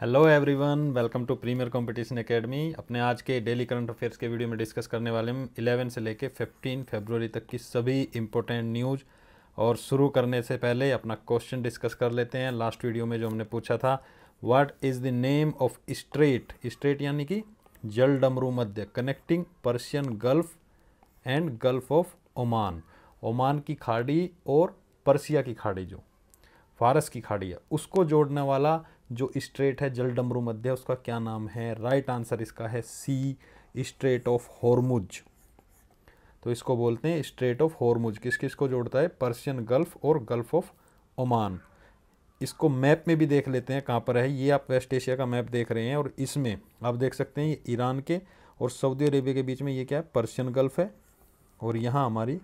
hello everyone welcome to premier competition academy अपने आज के डेली करंट अफेयर्स के वीडियो में डिस्कस करने वाले हम 11 से लेके 15 फरवरी तक की सभी इंपॉर्टेंट न्यूज़ और शुरू करने से पहले अपना क्वेश्चन डिस्कस कर लेते हैं लास्ट वीडियो में जो हमने पूछा था what is the name of strait strait यानी कि जल डमरू मध्य connecting Persian gulf and gulf of Oman Oman की खाड़ी और पर्सिया की खाड़ी जो फारस की खाड़ी है उसको जोड़ने वाला जो स्ट्रेट है जल डमरू मध्य उसका क्या नाम है राइट आंसर इसका है सी स्ट्रेट ऑफ हॉर्मुज तो इसको बोलते हैं स्ट्रेट ऑफ हॉर्मुज किस किस को जोड़ता है पर्शियन गल्फ और गल्फ ऑफ ओमान इसको मैप में भी देख लेते हैं कहाँ पर है ये आप वेस्ट एशिया का मैप देख रहे हैं और इसमें आप देख सकते हैं ये ईरान के और सऊदी अरेबिया के बीच में ये क्या है पर्शियन गल्फ़ है और यहाँ हमारी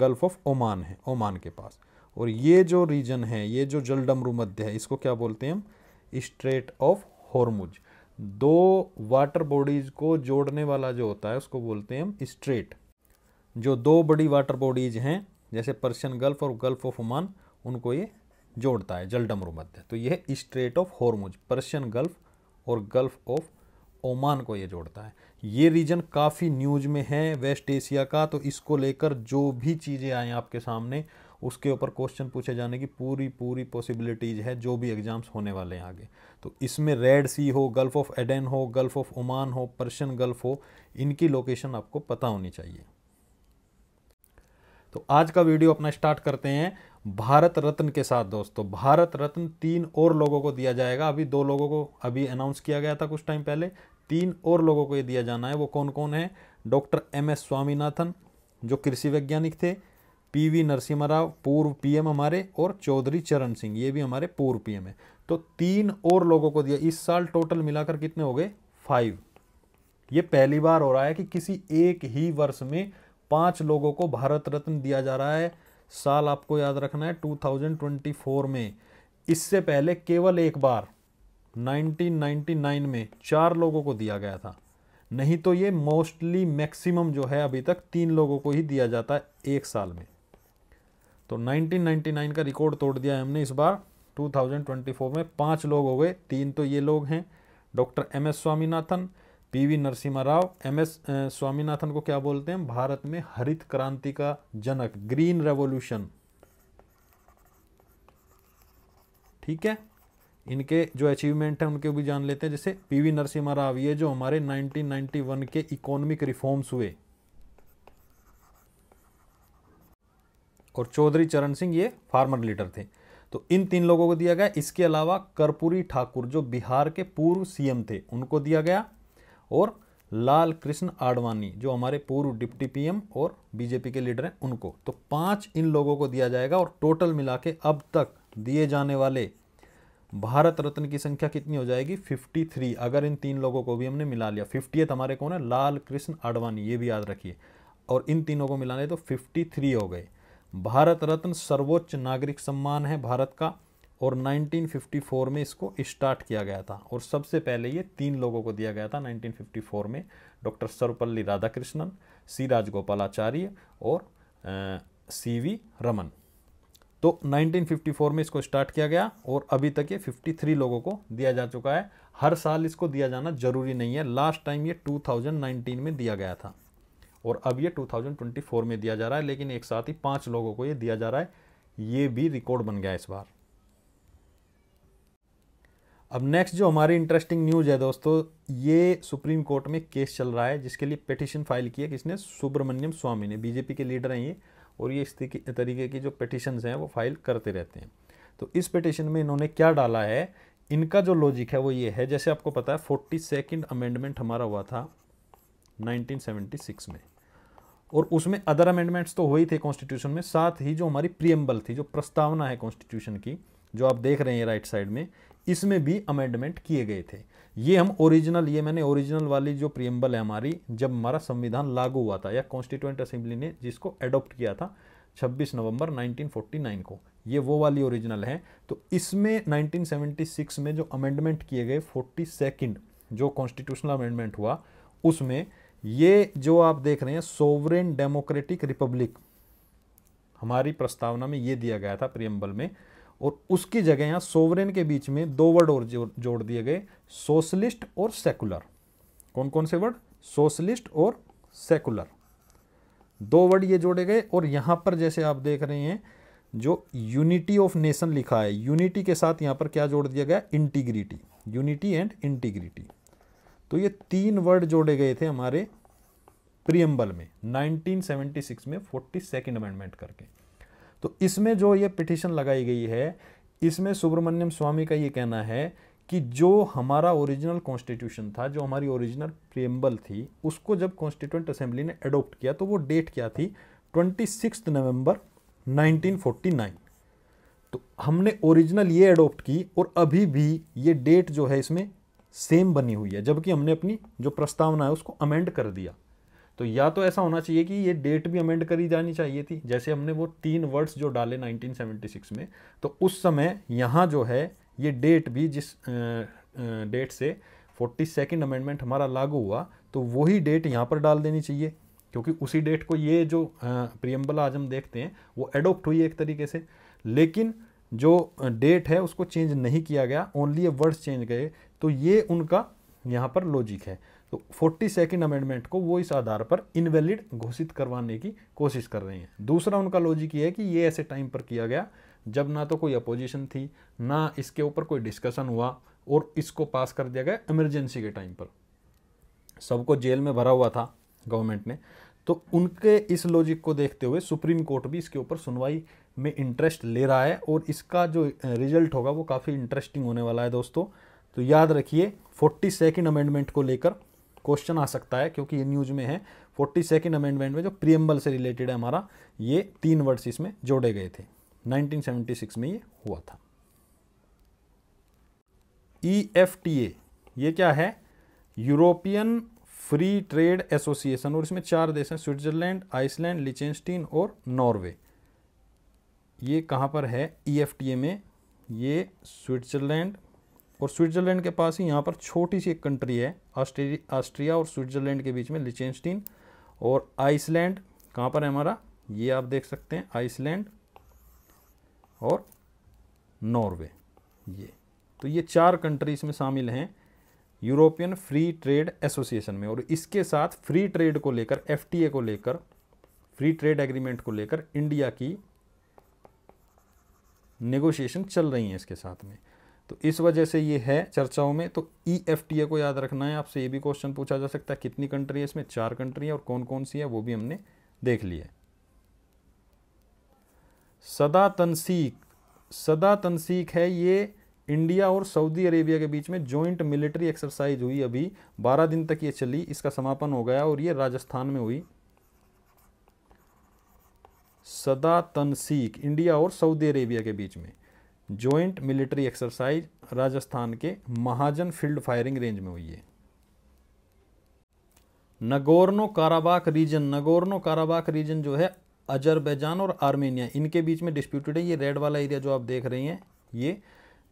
गल्फ़ ऑफ ओमान है ओमान के पास और ये जो रीजन है ये जो जलडमरू मध्य है इसको क्या बोलते हैं हम स्ट्रेट ऑफ हॉर्मुज दो वाटर बॉडीज़ को जोड़ने वाला जो होता है उसको बोलते हैं हम स्ट्रेट जो दो बड़ी वाटर बॉडीज़ हैं जैसे पर्शियन गल्फ और गल्फ ऑफ ओमान उनको ये जोड़ता है जलडमरू मध्य तो यह strait of Hormuz Persian gulf और गल्फ ऑफ ओमान को ये जोड़ता है ये रीजन काफ़ी न्यूज में है वेस्ट एशिया का तो इसको लेकर जो भी चीज़ें आएँ आपके सामने उसके ऊपर क्वेश्चन पूछे जाने की पूरी पूरी पॉसिबिलिटीज़ है जो भी एग्ज़ाम्स होने वाले हैं आगे तो इसमें रेड सी हो गल्फ़ ऑफ एडेन हो गल्फ़ ऑफ ओमान हो पर्शियन गल्फ़ हो इनकी लोकेशन आपको पता होनी चाहिए तो आज का वीडियो अपना स्टार्ट करते हैं भारत रत्न के साथ दोस्तों भारत रत्न तीन और लोगों को दिया जाएगा अभी दो लोगों को अभी अनाउंस किया गया था कुछ टाइम पहले तीन और लोगों को ये दिया जाना है वो कौन कौन है डॉक्टर एम एस स्वामीनाथन जो कृषि वैज्ञानिक थे पीवी नरसिम्हा राव पूर्व पीएम हमारे और चौधरी चरण सिंह ये भी हमारे पूर्व पीएम है तो तीन और लोगों को दिया इस साल टोटल मिलाकर कितने हो गए फाइव ये पहली बार हो रहा है कि किसी एक ही वर्ष में पांच लोगों को भारत रत्न दिया जा रहा है साल आपको याद रखना है 2024 में इससे पहले केवल एक बार 1999 में चार लोगों को दिया गया था नहीं तो ये मोस्टली मैक्सिमम जो है अभी तक तीन लोगों को ही दिया जाता है एक साल में तो 1999 का रिकॉर्ड तोड़ दिया है हमने इस बार 2024 में पांच लोग हो गए तीन तो ये लोग हैं doctor M S Swaminathan P V Narasimha Rao M S Swaminathan को क्या बोलते हैं भारत में हरित क्रांति का जनक ग्रीन रेवोल्यूशन ठीक है इनके जो अचीवमेंट हैं उनके भी जान लेते हैं जैसे पी वी नरसिम्हा राव ये जो हमारे 1991 के इकोनॉमिक रिफॉर्म्स हुए और चौधरी चरण सिंह ये फार्मर लीडर थे तो इन तीन लोगों को दिया गया इसके अलावा कर्पूरी ठाकुर जो बिहार के पूर्व सीएम थे उनको दिया गया और लाल कृष्ण आडवाणी जो हमारे पूर्व डिप्टी पीएम और बीजेपी के लीडर हैं उनको तो पांच इन लोगों को दिया जाएगा और टोटल मिला के अब तक दिए जाने वाले भारत रत्न की संख्या कितनी हो जाएगी 53 अगर इन तीन लोगों को भी हमने मिला लिया फिफ्टीथ हमारे कौन है लाल कृष्ण आडवाणी ये भी याद रखिए और इन तीनों को मिलाने तो 53 हो गए भारत रत्न सर्वोच्च नागरिक सम्मान है भारत का और 1954 में इसको स्टार्ट किया गया था और सबसे पहले ये तीन लोगों को दिया गया था 1954 में डॉक्टर सर्वपल्ली राधाकृष्णन सी राजगोपालाचार्य और सी वी रमन तो 1954 में इसको स्टार्ट किया गया और अभी तक ये 53 लोगों को दिया जा चुका है हर साल इसको दिया जाना जरूरी नहीं है लास्ट टाइम ये 2019 में दिया गया था और अब ये 2024 में दिया जा रहा है लेकिन एक साथ ही पांच लोगों को ये दिया जा रहा है ये भी रिकॉर्ड बन गया इस बार अब नेक्स्ट जो हमारी इंटरेस्टिंग न्यूज़ है दोस्तों ये सुप्रीम कोर्ट में केस चल रहा है जिसके लिए पिटिशन फाइल की है किसने सुब्रमण्यम स्वामी ने बीजेपी के लीडर हैं ये और ये इस तरीके की जो पिटिशन हैं वो फाइल करते रहते हैं तो इस पिटिशन में इन्होंने क्या डाला है इनका जो लॉजिक है वो ये है जैसे आपको पता है फोर्टी सेकेंड अमेंडमेंट हमारा हुआ था 1976 में और उसमें अदर अमेंडमेंट्स तो हुई थे कॉन्स्टिट्यूशन में साथ ही जो हमारी प्रियम्बल थी जो प्रस्तावना है कॉन्स्टिट्यूशन की जो आप देख रहे हैं राइट साइड में इसमें भी अमेंडमेंट किए गए थे ये हम ओरिजिनल ये मैंने ओरिजिनल वाली जो प्रियम्बल है हमारी जब हमारा संविधान लागू हुआ था या कॉन्स्टिट्यूंट असेंबली ने जिसको एडॉप्ट किया था 26 नवंबर 1949 को ये वो वाली ओरिजिनल है तो इसमें 1976 में जो अमेंडमेंट किए गए फोर्टी जो कॉन्स्टिट्यूशनल अमेंडमेंट हुआ उसमें ये जो आप देख रहे हैं सोवरेन डेमोक्रेटिक रिपब्लिक हमारी प्रस्तावना में ये दिया गया था प्रियम्बल में और उसकी जगह यहाँ सोवरेन के बीच में दो वर्ड और जोड़ दिए गए सोशलिस्ट और सेकुलर कौन कौन से वर्ड सोशलिस्ट और सेकुलर दो वर्ड ये जोड़े गए और यहाँ पर जैसे आप देख रहे हैं जो यूनिटी ऑफ नेशन लिखा है यूनिटी के साथ यहाँ पर क्या जोड़ दिया गया इंटीग्रिटी यूनिटी एंड इंटीग्रिटी तो ये तीन वर्ड जोड़े गए थे हमारे प्रियम्बल में 1976 में फोर्टी सेकेंड अमेंडमेंट करके तो इसमें जो ये पिटिशन लगाई गई है इसमें सुब्रमण्यम स्वामी का ये कहना है कि जो हमारा ओरिजिनल कॉन्स्टिट्यूशन था जो हमारी ओरिजिनल प्रियम्बल थी उसको जब कॉन्स्टिट्यूंट असेंबली ने अडोप्ट किया तो वो डेट क्या थी ट्वेंटी नवंबर 1949 तो हमने ओरिजिनल ये अडोप्ट की और अभी भी ये डेट जो है इसमें सेम बनी हुई है जबकि हमने अपनी जो प्रस्तावना है उसको अमेंड कर दिया तो या तो ऐसा होना चाहिए कि ये डेट भी अमेंड करी जानी चाहिए थी जैसे हमने वो तीन वर्ड्स जो डाले 1976 में तो उस समय यहाँ जो है ये डेट भी जिस डेट से फोर्टी सेकेंड अमेंडमेंट हमारा लागू हुआ तो वही डेट यहाँ पर डाल देनी चाहिए क्योंकि उसी डेट को ये जो प्रियम्बला आज हम देखते हैं वो एडोप्ट हुई एक तरीके से लेकिन जो डेट है उसको चेंज नहीं किया गया ओनली ये वर्ड्स चेंज गए तो ये उनका यहाँ पर लॉजिक है तो फोर्टी सेकेंड अमेंडमेंट को वो इस आधार पर इनवैलिड घोषित करवाने की कोशिश कर रहे हैं दूसरा उनका लॉजिक ये है कि ये ऐसे टाइम पर किया गया जब ना तो कोई अपोजिशन थी ना इसके ऊपर कोई डिस्कशन हुआ और इसको पास कर दिया गया इमरजेंसी के टाइम पर सबको जेल में भरा हुआ था गवर्नमेंट ने तो उनके इस लॉजिक को देखते हुए सुप्रीम कोर्ट भी इसके ऊपर सुनवाई में इंटरेस्ट ले रहा है और इसका जो रिजल्ट होगा वो काफ़ी इंटरेस्टिंग होने वाला है दोस्तों तो याद रखिए फोर्टी सेकेंड अमेंडमेंट को लेकर क्वेश्चन आ सकता है क्योंकि ये न्यूज में है फोर्टी सेकेंड अमेंडमेंट में जो प्रियम्बल से रिलेटेड है हमारा ये तीन वर्ड्स इसमें जोड़े गए थे 1976 में ये हुआ था ई एफ टी ए ये क्या है यूरोपियन फ्री ट्रेड एसोसिएशन और इसमें चार देश हैं स्विट्जरलैंड आइसलैंड लिचेंस्टीन और नॉर्वे ये कहाँ पर है ई एफ टी ए में ये स्विट्जरलैंड और स्विट्ज़रलैंड के पास ही यहाँ पर छोटी सी एक कंट्री है ऑस्ट्रिया और स्विट्ज़रलैंड के बीच में लिचेंस्टीन और आइसलैंड कहाँ पर है हमारा ये आप देख सकते हैं आइसलैंड और नॉर्वे ये तो ये चार कंट्रीज में शामिल हैं यूरोपियन फ्री ट्रेड एसोसिएशन में और इसके साथ फ्री ट्रेड को लेकर एफटीए को लेकर फ्री ट्रेड एग्रीमेंट को लेकर इंडिया की नेगोशिएशन चल रही हैं इसके साथ में तो इस वजह से ये है चर्चाओं में तो ई एफ टी ए को याद रखना है आपसे ये भी क्वेश्चन पूछा जा सकता है कितनी कंट्री है इसमें चार कंट्री है और कौन कौन सी है वो भी हमने देख ली है सदा तनसीक सदा तनसीक है ये इंडिया और सऊदी अरेबिया के बीच में जॉइंट मिलिट्री एक्सरसाइज हुई अभी 12 दिन तक ये चली इसका समापन हो गया और ये राजस्थान में हुई सदा तनसीक इंडिया और सऊदी अरेबिया के बीच में जॉइंट मिलिट्री एक्सरसाइज राजस्थान के महाजन फील्ड फायरिंग रेंज में हुई है Nagorno Karabakh region Nagorno Karabakh region जो है अजरबैजान और आर्मेनिया इनके बीच में डिस्प्यूटेड है ये रेड वाला एरिया जो आप देख रही हैं ये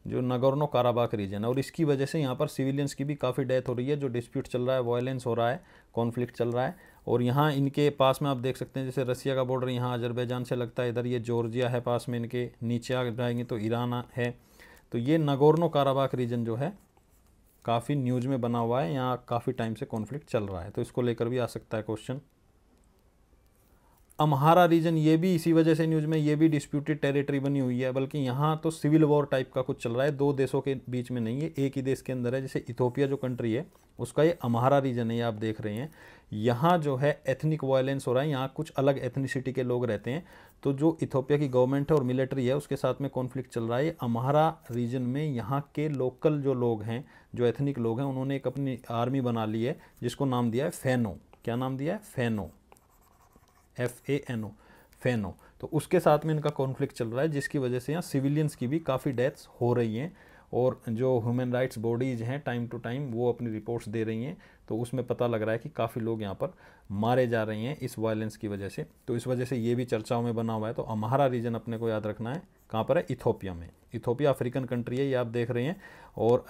जो नगोरनो काराबाक रीजन है और इसकी वजह से यहाँ पर सिविलियंस की भी काफ़ी डेथ हो रही है जो डिस्प्यूट चल रहा है वायलेंस हो रहा है कॉन्फ्लिक्ट चल रहा है और यहाँ इनके पास में आप देख सकते हैं जैसे रसिया का बॉर्डर यहाँ अजरबैजान से लगता है इधर ये जॉर्जिया है पास में इनके नीचे आ जाएंगे तो ईरान है तो ये नगोर्नो काराबाक रीजन जो है काफ़ी न्यूज़ में बना हुआ है यहाँ काफ़ी टाइम से कॉन्फ्लिक्ट चल रहा है तो इसको लेकर भी आ सकता है क्वेश्चन अम्हारा रीजन ये भी इसी वजह से न्यूज़ में ये भी डिस्प्यूटेड टेरिटरी बनी हुई है बल्कि यहाँ तो सिविल वॉर टाइप का कुछ चल रहा है दो देशों के बीच में नहीं है एक ही देश के अंदर है जैसे इथोपिया जो कंट्री है उसका ये अमहारा रीजन है ये आप देख रहे हैं यहाँ जो है एथनिक वायलेंस हो रहा है यहाँ कुछ अलग एथनिसिटी के लोग रहते हैं तो जो इथोपिया की गवर्नमेंट है और मिलिट्री है उसके साथ में कॉन्फ्लिक्ट चल रहा है अमहारा रीजन में यहाँ के लोकल जो लोग हैं जो एथनिक लोग हैं उन्होंने एक अपनी आर्मी बना ली है जिसको नाम दिया है फैनो क्या नाम दिया है फैनो एफ ए एन ओ फेनो तो उसके साथ में इनका कॉन्फ्लिक्ट चल रहा है जिसकी वजह से यहाँ सिविलियंस की भी काफ़ी डेथ्स हो रही हैं और जो ह्यूमन राइट्स बॉडीज़ हैं टाइम टू टाइम वो अपनी रिपोर्ट्स दे रही हैं तो उसमें पता लग रहा है कि काफ़ी लोग यहाँ पर मारे जा रहे हैं इस वायलेंस की वजह से तो इस वजह से ये भी चर्चाओं में बना हुआ है तो हमारा रीजन अपने को याद रखना है कहाँ पर है इथोपिया में इथोपिया अफ्रीकन कंट्री है ये आप देख रहे हैं और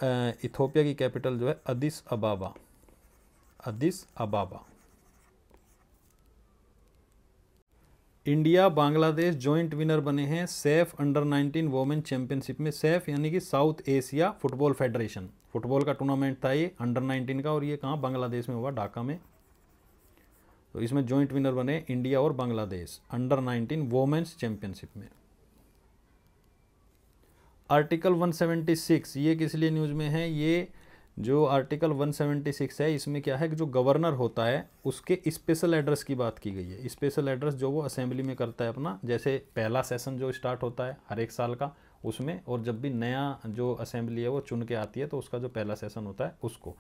इथोपिया की कैपिटल जो है Addis Ababa Addis Ababa India Bangladesh joint winner बने हैं सैफ अंडर 19 वोमेन चैंपियनशिप में सेफ यानी कि south Asia football federation football का टूर्नामेंट था ये अंडर 19 का और ये कहाँ बांग्लादेश में हुआ ढाका में तो इसमें जॉइंट विनर बने इंडिया और बांग्लादेश अंडर 19 वोमेन्स चैंपियनशिप में आर्टिकल 176 ये किस लिए न्यूज़ में है ये जो आर्टिकल 176 है इसमें क्या है कि जो गवर्नर होता है उसके स्पेशल एड्रेस की बात की गई है स्पेशल एड्रेस जो वो असेंबली में करता है अपना जैसे पहला सेशन जो स्टार्ट होता है हर एक साल का उसमें और जब भी नया जो असेंबली है वो चुन के आती है तो उसका जो पहला सेशन होता है उसको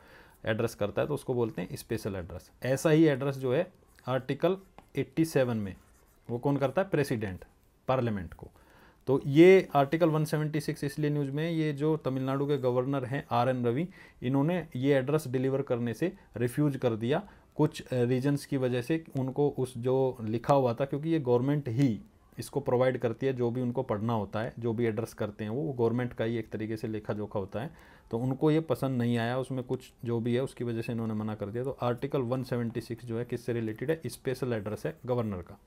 एड्रेस करता है तो उसको बोलते हैं स्पेशल एड्रेस ऐसा ही एड्रेस जो है आर्टिकल 87 में वो कौन करता है प्रेसिडेंट पार्लियामेंट को तो ये आर्टिकल 176 इसलिए न्यूज़ में ये जो तमिलनाडु के गवर्नर हैं आर एन रवि इन्होंने ये एड्रेस डिलीवर करने से रिफ्यूज़ कर दिया कुछ रीजन्स की वजह से उनको उस जो लिखा हुआ था क्योंकि ये गवर्नमेंट ही इसको प्रोवाइड करती है जो भी उनको पढ़ना होता है जो भी एड्रेस करते हैं वो गवर्नमेंट का ही एक तरीके से लेखा जोखा होता है तो उनको ये पसंद नहीं आया उसमें कुछ जो भी है उसकी वजह से इन्होंने मना कर दिया तो आर्टिकल 176 जो है किससे रिलेटेड है स्पेशल एड्रेस है गवर्नर का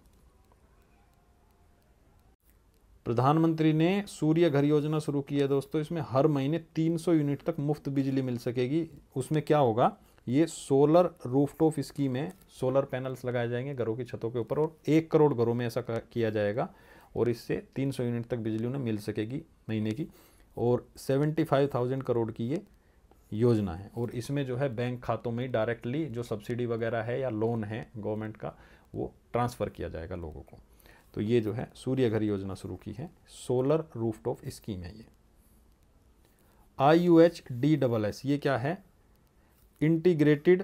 प्रधानमंत्री ने सूर्य घर योजना शुरू की है दोस्तों इसमें हर महीने 300 यूनिट तक मुफ्त बिजली मिल सकेगी उसमें क्या होगा ये सोलर रूफटॉप स्कीम है सोलर पैनल्स लगाए जाएंगे घरों की छतों के ऊपर और एक करोड़ घरों में ऐसा किया जाएगा और इससे 300 यूनिट तक बिजली उन्हें मिल सकेगी महीने की और 75,000 करोड़ की ये योजना है और इसमें जो है बैंक खातों में डायरेक्टली जो सब्सिडी वगैरह है या लोन है गवर्नमेंट का वो ट्रांसफ़र किया जाएगा लोगों को तो ये जो है सूर्य घर योजना शुरू की है सोलर रूफटॉप स्कीम है ये I U H D double S ये क्या है integrated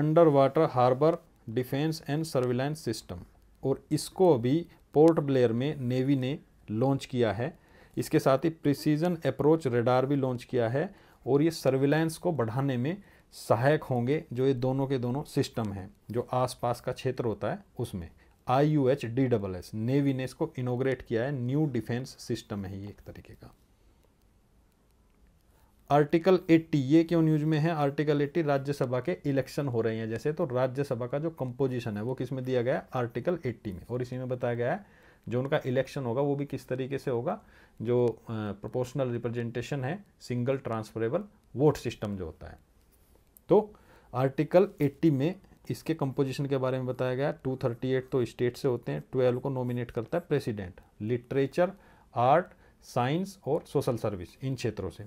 underwater harbour defence and surveillance system और इसको अभी पोर्ट ब्लेयर में नेवी ने लॉन्च किया है इसके साथ ही प्रिसीजन अप्रोच रेडार भी लॉन्च किया है और ये सर्विलांस को बढ़ाने में सहायक होंगे जो ये दोनों के दोनों सिस्टम हैं जो आसपास का क्षेत्र होता है उसमें I U H D double S navy ने इसको इनोग्रेट किया है न्यू डिफेंस सिस्टम है ये एक तरीके का आर्टिकल 80 ये क्यों न्यूज में है आर्टिकल 80 राज्यसभा के इलेक्शन हो रहे हैं जैसे तो राज्यसभा का जो कंपोजिशन है वो किस में दिया गया है आर्टिकल 80 में और इसी में बताया गया है जो उनका इलेक्शन होगा वो भी किस तरीके से होगा जो प्रोपोर्शनल uh, रिप्रेजेंटेशन है सिंगल ट्रांसफरेबल वोट सिस्टम जो होता है तो आर्टिकल 80 में इसके कंपोजिशन के बारे में बताया गया 238 तो स्टेट से होते हैं 12 को नॉमिनेट करता है प्रेसिडेंट लिटरेचर आर्ट साइंस और सोशल सर्विस इन क्षेत्रों से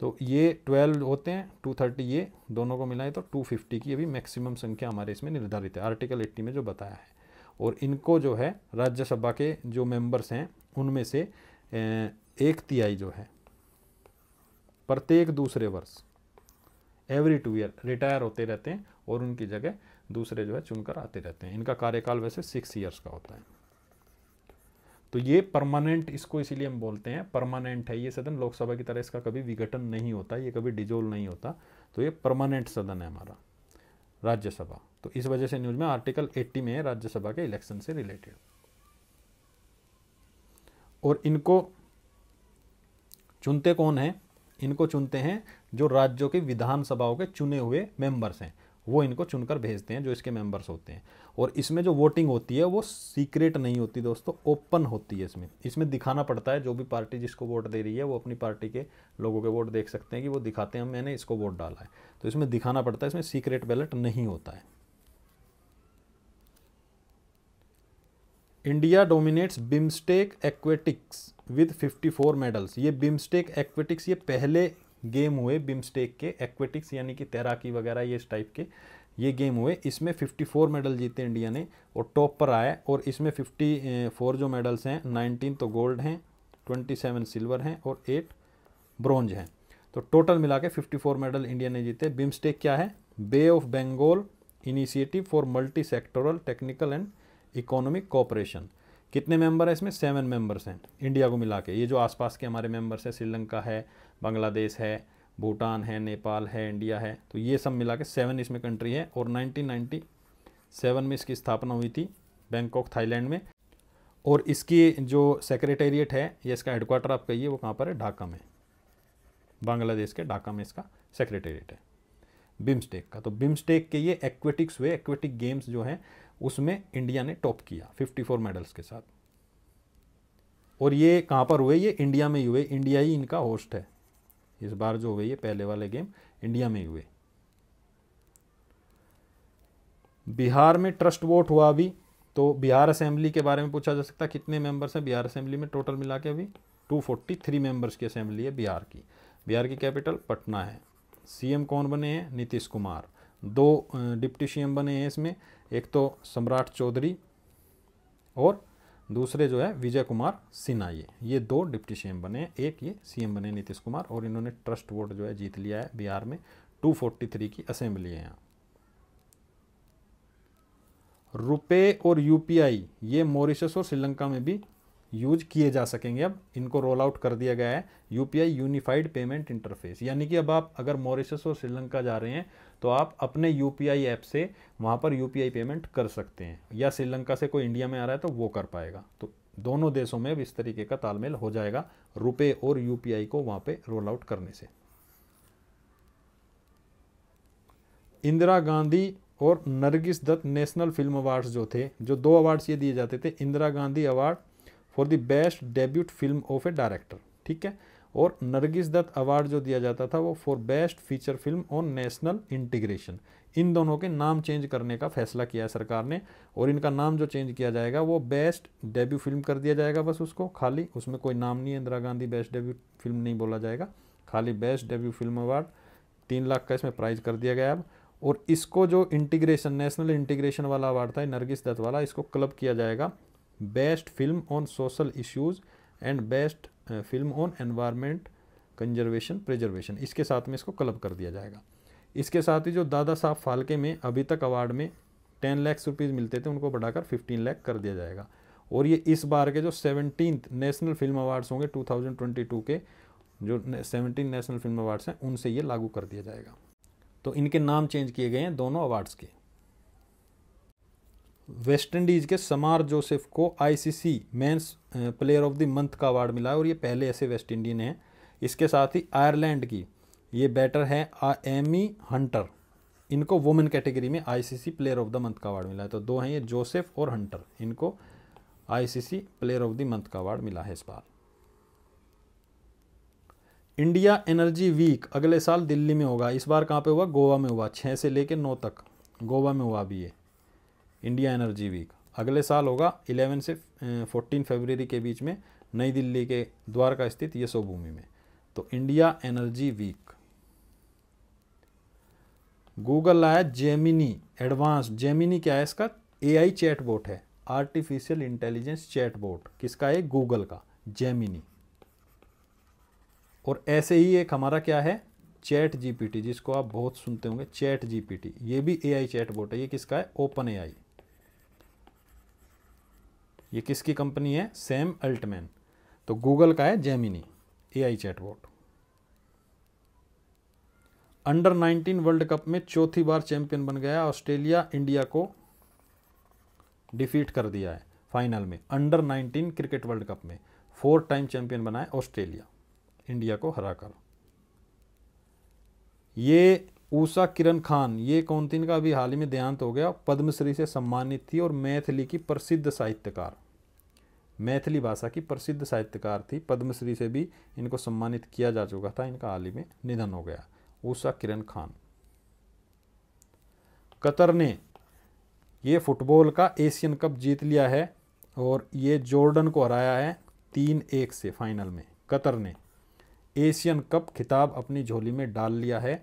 तो ये 12 होते हैं 230 ये दोनों को मिलाएं तो 250 की अभी मैक्सिमम संख्या हमारे इसमें निर्धारित है आर्टिकल 80 में जो बताया है और इनको जो है राज्यसभा के जो मेम्बर्स हैं उनमें से एक तिहाई जो है प्रत्येक दूसरे वर्ष एवरी टू ईयर रिटायर होते रहते हैं और उनकी जगह दूसरे जो है चुनकर आते रहते हैं इनका कार्यकाल वैसे सिक्स ईयर्स का होता है तो ये परमानेंट इसको इसीलिए हम बोलते हैं परमानेंट है ये सदन लोकसभा की तरह इसका कभी विघटन नहीं होता ये कभी डिजोल नहीं होता तो ये परमानेंट सदन है हमारा राज्यसभा तो इस वजह से न्यूज में आर्टिकल 80 में है राज्यसभा के इलेक्शन से रिलेटेड और इनको चुनते कौन है इनको चुनते हैं जो राज्यों के विधानसभाओं के चुने हुए मेंबर्स हैं वो इनको चुनकर भेजते हैं जो इसके मेंबर्स होते हैं और इसमें जो वोटिंग होती है वो सीक्रेट नहीं होती दोस्तों ओपन होती है इसमें इसमें दिखाना पड़ता है जो भी पार्टी जिसको वोट दे रही है वो अपनी पार्टी के लोगों के वोट देख सकते हैं कि वो दिखाते हैं मैंने इसको वोट डाला है तो इसमें दिखाना पड़ता है इसमें सीक्रेट बैलेट नहीं होता है India dominates BIMSTEC aquatics with 54 medals ये बिम्स्टेक एक्वेटिक्स ये पहले गेम हुए बिम्स्टेक के एक्वेटिक्स यानी कि तैराकी वगैरह ये इस टाइप के ये गेम हुए इसमें 54 मेडल जीते इंडिया ने और टॉप पर आया और इसमें 54 जो मेडल्स हैं 19 तो गोल्ड हैं 27 सिल्वर हैं और 8 ब्रॉन्ज हैं तो टोटल मिला के फिफ्टी मेडल इंडिया ने जीते बिमस्टेक क्या है bay of Bengal initiative for multi sectoral technical and economic cooperation कितने मेंबर हैं इसमें सेवन मेंबर्स हैं इंडिया को मिला के ये जो आसपास के हमारे मेंबर्स हैं श्रीलंका है बांग्लादेश है भूटान है नेपाल है इंडिया है तो ये सब मिला के सेवन इसमें कंट्री है और 1997 में इसकी स्थापना हुई थी बैंकॉक थाईलैंड में और इसकी जो सेक्रेटेरिएट है या इसका हेडक्वार्टर आप कहिए वो कहाँ पर है ढाका में बांग्लादेश के ढाका में इसका सेक्रेटेरिएट है बिम्स्टेक का तो बिम्स्टेक के ये एक्वेटिक्स हुए एक्वेटिक गेम्स जो हैं उसमें इंडिया ने टॉप किया 54 मेडल्स के साथ और ये कहाँ पर हुए ये इंडिया में ही हुए इंडिया ही इनका होस्ट है इस बार जो हुए ये पहले वाले गेम इंडिया में ही हुए बिहार में ट्रस्ट वोट हुआ अभी तो बिहार असेंबली के बारे में पूछा जा सकता है कितने मेंबर्स हैं बिहार असेंबली में टोटल मिला के अभी 243 मेंबर्स की असेंबली है बिहार की बिहार की कैपिटल पटना है सीएम कौन बने हैं नीतीश कुमार दो डिप्टी सीएम बने हैं इसमें एक तो सम्राट चौधरी और दूसरे जो है विजय कुमार सिन्हा ये ये दो डिप्टी सीएम बने एक ये सीएम बने नीतीश कुमार और इन्होंने ट्रस्ट वोट जो है जीत लिया है बिहार में 243 की असेंबली है यहाँ रुपए और यूपीआई ये मॉरिशस और श्रीलंका में भी यूज किए जा सकेंगे अब इनको रोल आउट कर दिया गया है यूपीआई यूनिफाइड पेमेंट इंटरफेस यानी कि अब आप अगर मॉरिशस और श्रीलंका जा रहे हैं तो आप अपने यू ऐप से वहाँ पर यू पेमेंट कर सकते हैं या श्रीलंका से कोई इंडिया में आ रहा है तो वो कर पाएगा तो दोनों देशों में अब इस तरीके का तालमेल हो जाएगा रुपए और यू को वहाँ पे रोल आउट करने से इंदिरा गांधी और Nargis Dutt national film awards जो थे जो दो अवार्ड्स ये दिए जाते थे Indira Gandhi award for the best debut film of a director ठीक है और नरगिस दत्त अवार्ड जो दिया जाता था वो for best feature film on national integration इन दोनों के नाम चेंज करने का फैसला किया है सरकार ने और इनका नाम जो चेंज किया जाएगा वो बेस्ट डेब्यू फिल्म कर दिया जाएगा बस उसको खाली उसमें कोई नाम नहीं है Indira Gandhi best debut film नहीं बोला जाएगा खाली बेस्ट डेब्यू फिल्म अवार्ड तीन लाख का इसमें प्राइज़ कर दिया गया अब और इसको जो इंटीग्रेशन नेशनल इंटीग्रेशन वाला अवार्ड था नरगिस दत्त वाला इसको क्लब किया जाएगा best film on social issues and best film on environment conservation preservation इसके साथ में इसको क्लब कर दिया जाएगा इसके साथ ही जो दादा साहब फालके में अभी तक अवार्ड में टेन लैक्स रुपीज़ मिलते थे उनको बढ़ाकर फिफ्टीन लैख कर दिया जाएगा और ये इस बार के जो सेवनटीन नेशनल फिल्म अवार्ड्स होंगे टू के जो सेवनटीन नेशनल फिल्म अवार्ड्स हैं उनसे ये लागू कर दिया जाएगा तो इनके नाम चेंज किए गए हैं दोनों अवार्ड्स के वेस्ट इंडीज़ के समार जोसेफ को ICC men's player of the month का अवार्ड मिला है और ये पहले ऐसे वेस्ट इंडियन हैं इसके साथ ही आयरलैंड की ये बैटर है एमी हंटर इनको वुमेन कैटेगरी में ICC player of the month का अवार्ड मिला है तो दो हैं ये जोसेफ और हंटर इनको ICC player of the month का अवार्ड मिला है इस बार इंडिया एनर्जी वीक अगले साल दिल्ली में होगा इस बार कहाँ पर हुआ गोवा में हुआ छः से लेकर नौ तक गोवा में हुआ अभी ये इंडिया एनर्जी वीक अगले साल होगा 11 से 14 फरवरी के बीच में नई दिल्ली के द्वारका स्थित यशोभूमि में तो इंडिया एनर्जी वीक गूगल आया जेमिनी एडवांस जेमिनी क्या है इसका एआई चैटबॉट है आर्टिफिशियल इंटेलिजेंस बोट किसका है गूगल का जेमिनी और ऐसे ही एक हमारा क्या है चैट जीपीटी जिसको आप बहुत सुनते होंगे चैट जीपीटी ये भी एआई बोट है ये किसका है ओपन एआई ये किसकी कंपनी है सेम अल्टमैन तो गूगल का है Gemini A I chatbot under 19 world cup में चौथी बार चैंपियन बन गया ऑस्ट्रेलिया इंडिया को डिफीट कर दिया है फाइनल में अंडर 19 क्रिकेट वर्ल्ड कप में फोर्थ टाइम चैंपियन बना है ऑस्ट्रेलिया इंडिया को हराकर ये ऊषा किरण खान ये कौन थी इनका अभी हाल ही में देहांत हो गया पद्मश्री से सम्मानित थी और मैथिली की प्रसिद्ध साहित्यकार मैथिली भाषा की प्रसिद्ध साहित्यकार थी पद्मश्री से भी इनको सम्मानित किया जा चुका था इनका हाल ही में निधन हो गया उषा किरण खान कतर ने ये फुटबॉल का एशियन कप जीत लिया है और ये जॉर्डन को हराया है तीन एक से फाइनल में कतर ने एशियन कप खिताब अपनी झोली में डाल लिया है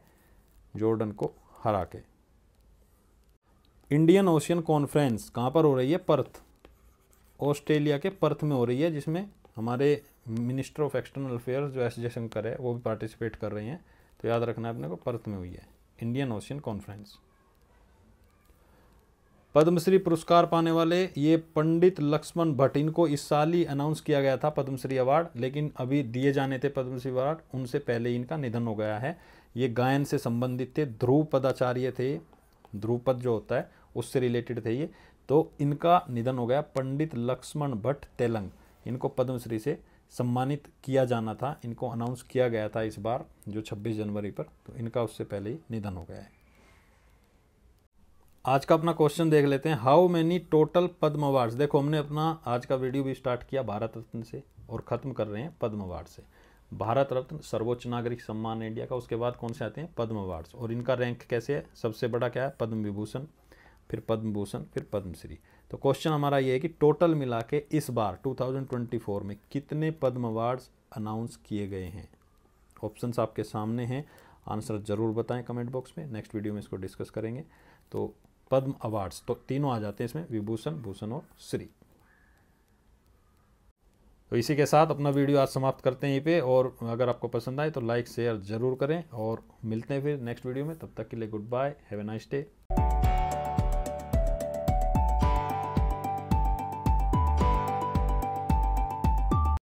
जॉर्डन को हरा के इंडियन ओशियन कॉन्फ्रेंस कहाँ पर हो रही है पर्थ ऑस्ट्रेलिया के पर्थ में हो रही है जिसमें हमारे मिनिस्टर ऑफ एक्सटर्नल अफेयर्स जो एस जयशंकर है वो भी पार्टिसिपेट कर रही हैं तो याद रखना है अपने को पर्थ में हुई है इंडियन ओशियन कॉन्फ्रेंस पद्मश्री पुरस्कार पाने वाले ये पंडित लक्ष्मण भट्ट इनको इस साल ही अनाउंस किया गया था पद्मश्री अवार्ड लेकिन अभी दिए जाने थे पद्मश्री अवार्ड उनसे पहले इनका निधन हो गया है ये गायन से संबंधित थे ध्रुव पदाचार्य थे ध्रुवपद जो होता है उससे रिलेटेड थे ये तो इनका निधन हो गया पंडित लक्ष्मण भट्ट तेलंग इनको पद्मश्री से सम्मानित किया जाना था इनको अनाउंस किया गया था इस बार जो 26 जनवरी पर तो इनका उससे पहले ही निधन हो गया है आज का अपना क्वेश्चन देख लेते हैं how many total Padma awards देखो हमने अपना आज का वीडियो भी स्टार्ट किया भारत रत्न से और ख़त्म कर रहे हैं पद्म अवार्ड से भारत रत्न सर्वोच्च नागरिक सम्मान इंडिया का उसके बाद कौन से आते हैं पद्म अवार्ड्स और इनका रैंक कैसे है सबसे बड़ा क्या है पद्म विभूषण फिर पद्म भूषण फिर पद्मश्री तो क्वेश्चन हमारा ये है कि टोटल मिला के इस बार 2024 में कितने पद्म अवार्ड्स अनाउंस किए गए हैं ऑप्शंस आपके सामने हैं आंसर ज़रूर बताएं कमेंट बॉक्स में नेक्स्ट वीडियो में इसको डिस्कस करेंगे तो पद्म अवार्ड्स तो तीनों आ जाते हैं इसमें विभूषण भूषण और श्री तो इसी के साथ अपना वीडियो आज समाप्त करते हैं यहीं पे और अगर आपको पसंद आए तो लाइक शेयर ज़रूर करें और मिलते हैं फिर नेक्स्ट वीडियो में तब तक के लिए goodbye have a nice day